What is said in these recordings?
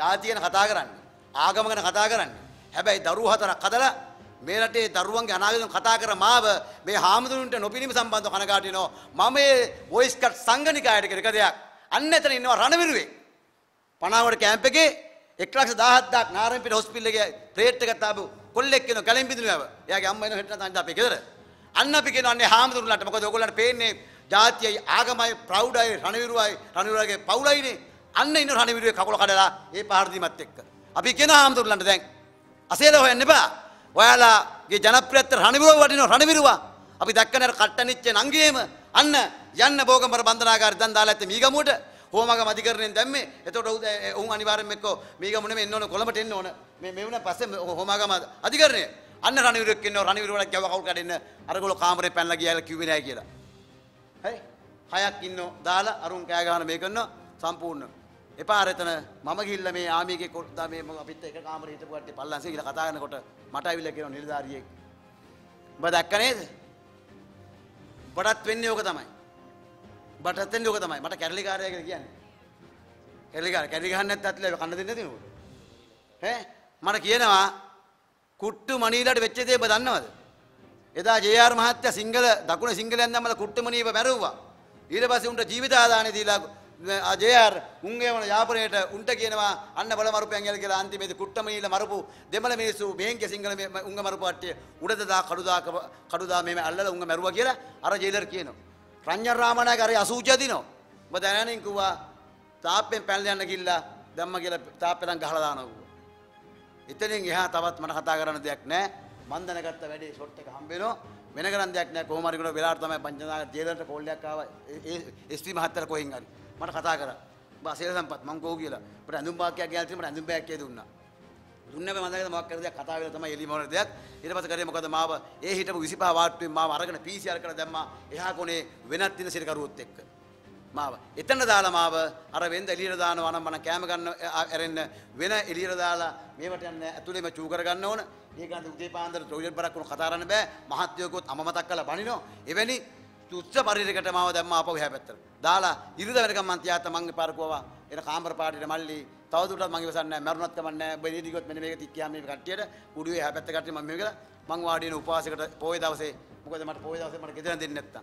ජාති ගැන කතා කරන්නේ. ආගම ගැන කතා කරන්නේ. හැබැයි දරුවෝ හතරක් හදලා මේ රටේ දරුවන්ගේ අනාගතය කතා කර මාව මේ හාමුදුරුවන්ට නොපිනීම සම්බන්ධව කනගාටු වෙනවා. මම මේ වොයිස් කට් සංගනිකායට කරක දෙයක්. අන්න එතන ඉන්නවා රණවිරුවේ. පනාවර කැම්ප් එකේ 117000ක් නාරම්පිට හොස්පිටල් එකේ ප්‍රේට් එකකට ආපු කොල්ලෙක් කෙනා කලින් බිඳුනව. එයාගේ අම්මා එනවා හෙටන තන්ද අපේ ගෙදර. අන්න අපි කියනවානේ හාමුදුරුවන්ට මොකද ඔයගොල්ලන්ට පේන්නේ ජාතියයි ආගමයි ප්‍රෞඩයි රණවිරුවයි රණවිරුවගේ පවුලයිනේ. අන්න ඉන්න රණවිරුවේ කකුල කඩලා ඒ පහර දීමත් එක්ක. අපි කියන හාමුදුරුලන්ට දැන් අසේල හොයන්න එපා. ඔයාලාගේ ජනප්‍රියත්වය රණවිරුව වටිනවා රණවිරුවා. අපි දැක්කනේ කට්ටනිච්ච නංගියේම අන්න යන්න බෝගම්බර බන්ධනාගාරය දැන් දාලා ඇත්තේ මීගමුවට හෝමග මධිකරණයෙන් දැම්මේ. එතකොට උන් අනිවාර්යෙන්ම එක්කෝ මීගමුව නෙමෙයි එන්න ඕන කොළඹට එන්න ඕන. මේ මේ වුණා පස්සේ හෝමගම අධිකරණය. අන්න රණවිරුවෙක් ඉන්නවා රණවිරුවලක් ගැව කවුල් කඩෙන්න අරගොල්ලෝ කාමරේ පැනලා ගියාලා කිව්වේ නැහැ කියලා. හරි. හයක් ඉන්නෝ දාලා අරුන් කෑ ගහන මේ කරනවා සම්පූර්ණ. එපාර එතන මම ගිහිල්ලා මේ ආමියගේ කොටා මේ අපිත් එක කාමරේ හිටපු කට්ටිය පල්ලන්සේ ගිහලා කතා කරනකොට මට ඇවිල්ලා කියනවා නිලධාරියෙක් ඔබ දැක්ක නේද? ඔබටත් වෙන්නේ ඕක තමයි. ඔබටත් වෙන්නේ ඕක තමයි. මට කැරලිකාරයා කියලා කියන්නේ. කැරලිකාර කැරලි ගහන්න නැත්නම් ඇත්ලේ කන්න දෙන්නේ නැති නේද? ඈ මට කියනවා කුට්ටු මණීලාට වෙච්ච දේ ඔබ දන්නවද? එදා ජේ.ආර් මහත්තයා සිංහල දකුණ සිංහලෙන් දැම්මලා කුට්ටු මණීව මැරුවා. ඊට පස්සේ උන්ට ජීවිත ආදානේ දීලා ජයර් උන්ගේවන යාපනයට උන්ට කියනවා අන්න බල මරුපයන් යල කියලා අන්තිමේදී කුට්ටමීල මරපු දෙමළ මිනිස්සු බේන්ක සිංහල උංග මරපු කට්ටිය උඩදදා කඩුදා කඩුදා මේ අල්ලලා උංග මරුවා කියලා අර ජේලර් කියනවා රඤ්ඤරාමනාගේ අර අසූචය දිනවා ඔබ දැනනින් කිව්වා තාප්පෙන් පැනලා යන්න ගිල්ලා දැම්ම කියලා තාප්පෙන් ගහලා දානවා කිව්වා එතනින් එහා තවත් මට කතා කරන්න දෙයක් නැහැ මන් දැනගත්ත වැඩේ ෂොට් එක හම්බ වෙනවා වෙන කරන්න දෙයක් නැහැ කොහොම හරි කියලා වෙලාවට තමයි පංචනාග ජේලරට කෝල් එකක් ආවා එස්පී මහත්තයා කොහෙන් හරි මට කතා කරා. ඔබ අසේල සම්පත් මං කෝ කියලා. මට ඇඳුම් බාක්කයක් ගෑල් තියෙන මට ඇඳුම් බෑග් එකේ දුන්නා. දුන්නේ මම දන්නේ මොකක් කරද දෙයක් කතා වෙලා තමයි එළිම වුණ දෙයක්. ඊට පස්සේ කරේ මොකද මාව ඒ හිටපු 25 වාට්ටුවෙන් මාව අරගෙන PCR කරලා දැම්මා. එහා කොනේ වෙනත් දින සිරකරුවොත් එක්ක. මාව එතන දාලා මාව අර වෙන්ද එළියට දානවා නම් මම කැම ගන්න ඇරෙන්න වෙන එළියට දාලා මේවට යන්න ඇතුලේම චූ කර ගන්න ඕන. ඒක අද උදේ පාන්දර ටොයිලට් බරක් වුණ කතා කරන්න බෑ. මහත්යෝකොත් අම මතක් කරලා බනිනවා. එවැනි තුච්ච පරිරයකට මාව දැම්මා ආපහු එහා පැත්තට. දාලා ඉරිද වෙනකම් මං තියාත්ත මං පාර කෝවා. එන කාමර පාටිට මල්ලි තවදුරටත් මං ඉවසන්නේ නැහැ. මරුණත් කමක් නැහැ. ඔබ එළියට ගියොත් මෙන්න මේක තික්කියාම මේ කට්ටියට කුඩුවේ එහා පැත්ත කට්ටිය මම මේක මං වාඩි වෙන උපවාසයකට පොයේ දවසේ මොකද මට පොයේ දවසේ මට ගෙදර දෙන්නේ නැත්තම්.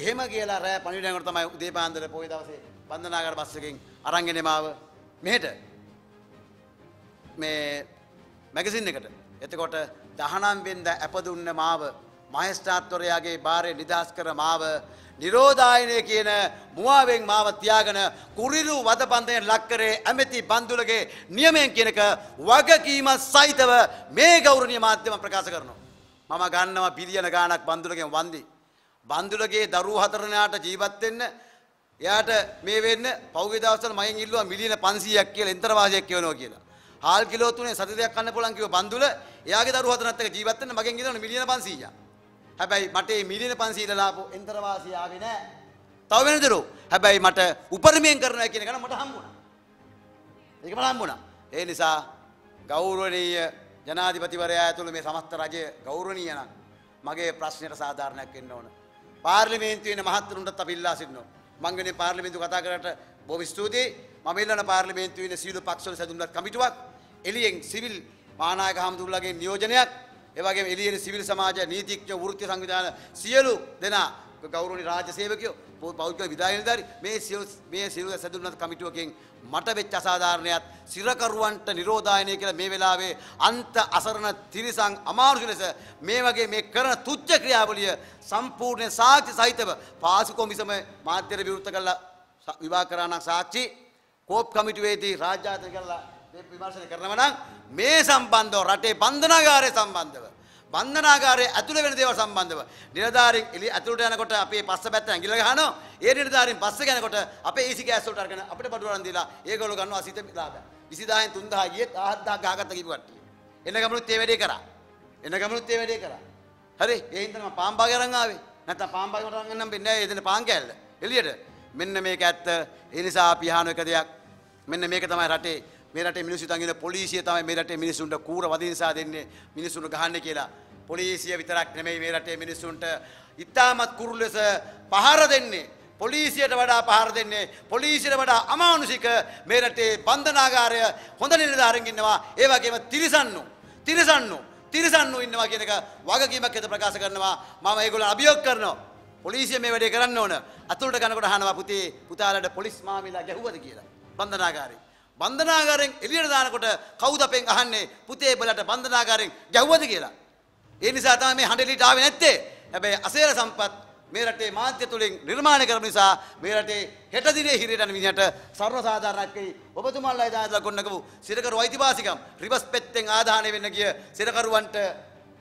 එහෙම කියලා රෑ පණිවිඩයකට තමයි උදේ පාන්දර පොයේ දවසේ වන්දනාගාර බස් එකෙන් අරන්ගෙන මාව මෙහෙට මේ මැගසින් එකට. එතකොට 19 වෙනිදා ඇපදුන්න මාව මහස්ථාත්වරයාගේ බාරය නිදහස් කර මාව නිරෝධායනය කියන මුවාවෙන් මාව තියාගෙන කුරිරු වද පන්දයෙන් ලක්කරේ ඇමති බන්දුලගේ නියමයෙන් කියනක වගකීම සහිතව මේ ගෞරවනීය මාධ්‍යම ප්‍රකාශ කරනවා. මම ගන්නවා බිලියන ගාණක් බන්දුලගෙන් වන්දි. බන්දුලගේ දරුවෝ හතර දෙනාට ජීවත් වෙන්න එයාට මේ වෙන්න පෞගේ දවස්වල මයෙන් ඉල්ලුවා මිලියන 500ක් කියලා එන්තර වාසියක් කියනවා කියලා. හාල් කිලෝ තුනේ සති දෙකක් කන්න පුළුවන් කිව්ව බන්දුල එයාගේ දරුවෝ හතරත් එක්ක ජීවත් වෙන්න මගෙන් ඉල්ලනවා මිලියන 500ක්. හැබැයි මට මේ මිලියන 500 ලාපු එන්තර වාසිය ආවේ නෑ. තව වෙන දරුවෝ. හැබැයි මට උපරිමයෙන් කරනවා කියන ගණ මට හම්බුණා. ඒක මට හම්බුණා. ඒ නිසා ගෞරවනීය ජනාධිපතිවරයා ඇතුළු මේ සමස්ත රජය ගෞරවනීය නම් මගේ ප්‍රශ්නෙට සාධාරණයක් වෙන්න ඕන. පාර්ලිමේන්තුවේ ඉන්න මහත්තුරුන්ටත් අපි ඉල්ලා සිටිනවා. මං වෙනේ පාර්ලිමේන්තුව කතා කරලා බොහොම ස්තුතියි. මම ඉල්ලන පාර්ලිමේන්තුවේ ඉන්න සියලු පක්ෂවල සැදුම්ලත් කමිටුවක් එළියෙන් සිවිල් මානායක හමුදුල්ලාගේ නියෝජනයක් ඒ වගේම එළියේ සිවිල් සමාජ නීතිඥ වෘත්ති සංවිධාන සියලු දෙනා ගෞරවනීය රාජ්‍ය සේවකයෝ පෞද්ගල විදාය නිලධාරි මේ සියලු මේ සියලු සැදුනත් කමිටුවකින් මට වෙච්ච අසාධාරණයත් සිරකරුවන්ට නිරෝධායනය කියලා මේ වෙලාවේ අන්ත අසරණ තිරිසන් අමානුෂික ලෙස මේ වගේ මේ කරන තුච්ච ක්‍රියාවලිය සම්පූර්ණ සාක්ෂි සහිතව පාසු කොමිසම මාධ්‍යර විවෘත කළා විභාග කරානම් සාක්ෂි කෝප් කමිටුවේදී රාජ්‍යාධිකරණ මේ විමර්ශනය කරනවා නම් මේ සම්බන්ධව රටේ බන්ධනාගාරය සම්බන්ධව බන්ධනාගාරයේ ඇතුළ වෙන දේවල් සම්බන්ධව නිලධාරීන් එළිය ඇතුළට යනකොට අපේ පස්ස පැත්ත ඇඟිල්ල ගහනවා ඒ නිලධාරීන් පස්ස යනකොට අපේ ඊසි ගෑස් වලට අරගෙන අපිට බඩුවරන් දීලා ඒගොල්ලෝ ගන්නවා අසිත ලාභ 20000න් 3000 ගියෙත් 7000 ගහගත්ත කිව්ව කට්ටිය එන ගමනුත් ඒ වැඩේ කරා එන ගමනුත් ඒ වැඩේ කරා හරි ඒ හින්දා මම පාම් බාගේ අරන් ආවේ නැත්තම් පාම් බාගේ මට අරන් එන්නම් බෙන්නේ ඒ දෙන පාන් කෑල්ල එළියට මෙන්න මේක ඇත්ත ඒ නිසා අපි අහන එක දෙයක් මෙන්න මේක තමයි රටේ මේ රටේ මිනිස්සු තංගින පොලිසිය තමයි මේ රටේ මිනිසුන්ට කූර වදින්සා දෙන්නේ මිනිසුන්ව ගහන්න කියලා. පොලිසිය විතරක් නෙමෙයි මේ රටේ මිනිසුන්ට ඉතාමත් කුරුල් ලෙස පහර දෙන්නේ. පොලිසියට වඩා පහර දෙන්නේ පොලිසියට වඩා අමානුෂික මේ රටේ බන්ධනාගාරය හොඳ නිලධාරීන් ඉන්නවා ඒ වගේම තිරිසන්නු තිරිසන්නු තිරිසන්නු ඉන්නවා කියන එක වගකීමක් ඇද ප්‍රකාශ කරනවා මම ඒගොල්ලෝ අභියෝග කරනවා පොලිසිය මේ වැඩේ කරන්න ඕන අතුලට ගනකොට අහනවා පුතේ පුතාලට පොලිස් මාමිලා ගැහුවද කියලා බන්ධනාගාරේ බන්ධනාගාරයෙන් එළියට දානකොට කවුද අපෙන් අහන්නේ පුතේ බලට බන්ධනාගාරයෙන් ගැහුවද කියලා. ඒ නිසා තමයි මේ හඬ එළියට ආවේ නැත්තේ. හැබැයි අසේර සම්පත් මේ රටේ මාධ්‍ය තුලින් නිර්මාණය කරන නිසා මේ රටේ හෙට දිනේ හිරේට යන මිනිහට සර්ව සාධාරණකයි ඔබතුමාලා ඉදාදලා ගොන්නකපු සිරකරු අයිතිවාසිකම් රිවස් පෙත්තෙන් ආදාහණය වෙන්න ගිය සිරකරුවන්ට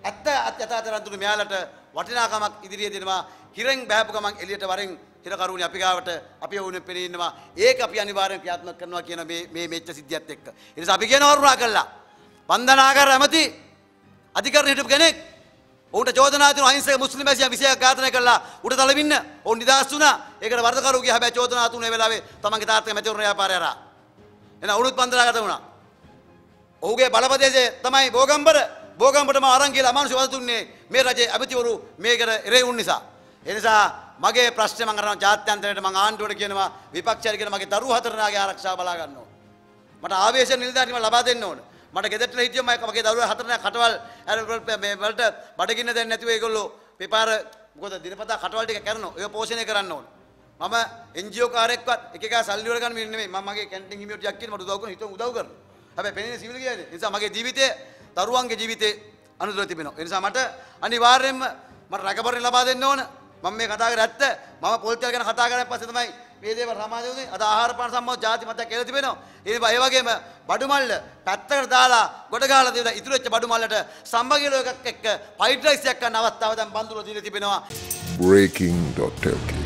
ඇත්ත අත්‍යතාතරන්තුරු මෙයාලට වටිනාකමක් ඉදිරියේ දෙනවා හිරෙන් බෑපු ගමන් එළියට වරෙන් හිරකරුවනි අපි ගාවට අපි වුණ පෙනී ඉන්නවා ඒක අපි අනිවාර්යෙන් ක්‍රියාත්මක කරනවා කියන මේ මේ මෙච්ච සිද්ධියත් එක්ක ඒ නිසා අපි කියනවා වරුණා කළා වන්දනාකර ඇමති අධිකරණ හිටපු කෙනෙක් ඔවුන්ට චෝදනා තුන අහිංසක මුස්ලිම් ඇසියා 20ක් ඝාතනය කළා උඩ තලවින්න ඔවුන් නිදහස් වුණා ඒකට වරදකරුගේ හැබැයි චෝදනා තුන ඒ වෙලාවේ තමන්ගේ තාත්තගේ මැතිවරණ යාපාරය හරහා එන උණුත් බන්දනාගත වුණා ඔහුගේ බලපදේශය තමයි බෝගම්බර බෝගම්බටම අරන් කියලා අමානුෂික වද දුන්නේ මේ රජයේ ඇමතිවරු මේකට එරේ වුන් නිසා. ඒ නිසා මගේ ප්‍රශ්නේ මම කරනවා ජාත්‍යන්තරයට මම ආණ්ඩුවට කියනවා විපක්ෂයට කියනවා මගේ දරුවෝ හතරනාගේ ආරක්ෂාව බලා ගන්න ඕන. මට ආවේශ නිලධාරිම ලබා දෙන්න ඕන. මට ගෙදරට හිටියොත් මම මගේ දරුවෝ හතරනා කටවල් මේ වලට බඩගින්න දෙන්නේ නැතිව ඒගොල්ලෝ පෙපාර මොකද දිනපතා කටවල් ටික කරනවා. ඒක පෝෂණය කරන්න ඕන. මම එන්ජියෝ කාරෙක්වත් එක එක සල්ලි වල ගන්න මේ නෙමෙයි. මම මගේ කැන්ටින් හිමියට ටිකක් කියන මට උදව් කරන හිතුව උදව් කරනවා. හැබැයි පෙනෙන්නේ සිවිල් කියන්නේ. ඒ නිසා මගේ ජීවිතේ දරුවන්ගේ ජීවිතේ අනුදුර තිබෙනවා. ඒ නිසා මට අනිවාර්යයෙන්ම මට රැකබරණ ලබා දෙන්න ඕන. මම මේ කතා කරේ ඇත්ත. මම පොලිටිකල් ගැන කතා කරලා පස්සේ තමයි මේ දේවල් සමාජය උදේ අද ආහාර පාන සම්බන්ධ ಜಾති මතයක් කියලා තිබෙනවා. ඒ ඒ වගේම බඩු මල්ල පැත්තකට දාලා ගොඩ ගහලා තිබුණා. ඉතුරු වෙච්ච බඩු මල්ලට සම්බගිලෝ එකක් එක්ක ෆයිඩ් රයිස් එකක් ගන්න අවස්ථාව දැන් බඳුර දීලා තිබෙනවා. breaking.lk